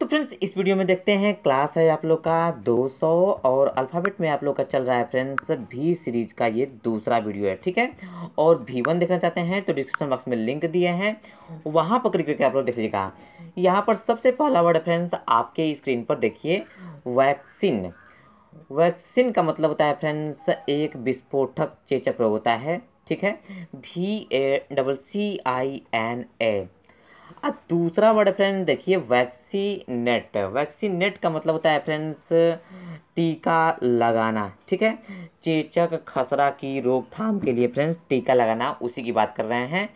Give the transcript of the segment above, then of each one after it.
तो फ्रेंड्स इस वीडियो में देखते हैं क्लास है आप लोग का 200 और अल्फ़ाबेट में आप लोग का चल रहा है फ्रेंड्स भी सीरीज का ये दूसरा वीडियो है ठीक है और भी वन देखना चाहते हैं तो डिस्क्रिप्शन बॉक्स में लिंक दिए हैं वहाँ पकड़ करके आप लोग देख लीजिएगा यहाँ पर सबसे पहला वर्ड फ्रेंड्स आपके स्क्रीन पर देखिए वैक्सीन वैक्सीन का मतलब होता है फ्रेंड्स एक विस्फोटक चेचक रोग होता है ठीक है भी ए डबल सी आई एन ए अब दूसरा वर्ड है फ्रेंड देखिए वैक्सीनेट वैक्सीनेट का मतलब होता है फ्रेंड्स टीका लगाना ठीक है चेचक खसरा की रोकथाम के लिए फ्रेंड्स टीका लगाना उसी की बात कर रहे हैं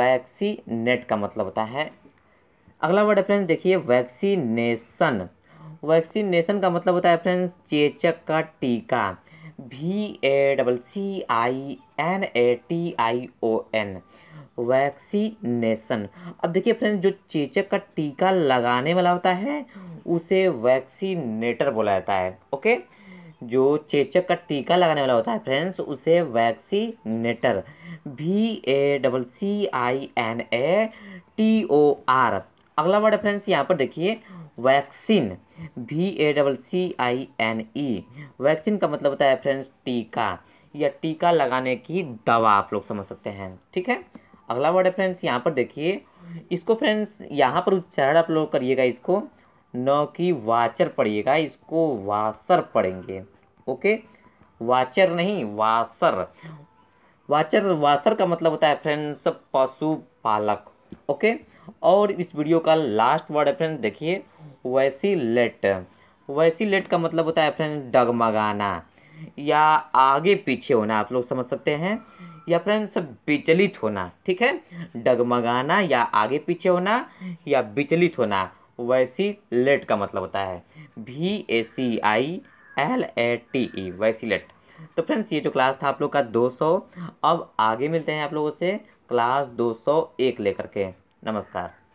वैक्सीनेट का मतलब होता है अगला वर्ड है फ्रेंड्स देखिए वैक्सीनेशन वैक्सीनेशन का मतलब होता है फ्रेंड्स चेचक का टीका V A double C I N A T I O N vaccination अब देखिए फ्रेंड्स जो चेचक का टीका लगाने वाला होता है उसे वैक्सीनेटर बोला जाता है ओके जो चेचक का टीका लगाने वाला होता है फ्रेंड्स उसे vaccinator V A double C I N A T O R अगला वर्ड फ्रेंड्स यहाँ पर देखिए vaccine V A double C I N E vaccine का मतलब होता है फ्रेंड्स टीका या टीका लगाने की दवा आप लोग समझ सकते हैं ठीक है अगला वर्ड है फ्रेंड्स यहाँ पर देखिए इसको फ्रेंड्स यहाँ पर उच्चारण आप लोग करिएगा इसको न कि वाचर पढ़िएगा इसको वासर पढ़ेंगे ओके वाचर नहीं वासर वाचर वासर का मतलब होता है फ्रेंड्स पशुपालक ओके और इस वीडियो का लास्ट वर्ड है फ्रेंड देखिए वैसी लेट का मतलब होता है फ्रेंड डगमगाना या आगे पीछे होना आप लोग समझ सकते हैं या फ्रेंड्स विचलित होना ठीक है डगमगाना या आगे पीछे होना या विचलित होना वैसी लेट का मतलब होता है V A C I L A T E vacillate तो फ्रेंड्स ये जो क्लास था आप लोग का 200 अब आगे मिलते हैं आप लोगों से क्लास 201 लेकर के नमस्कार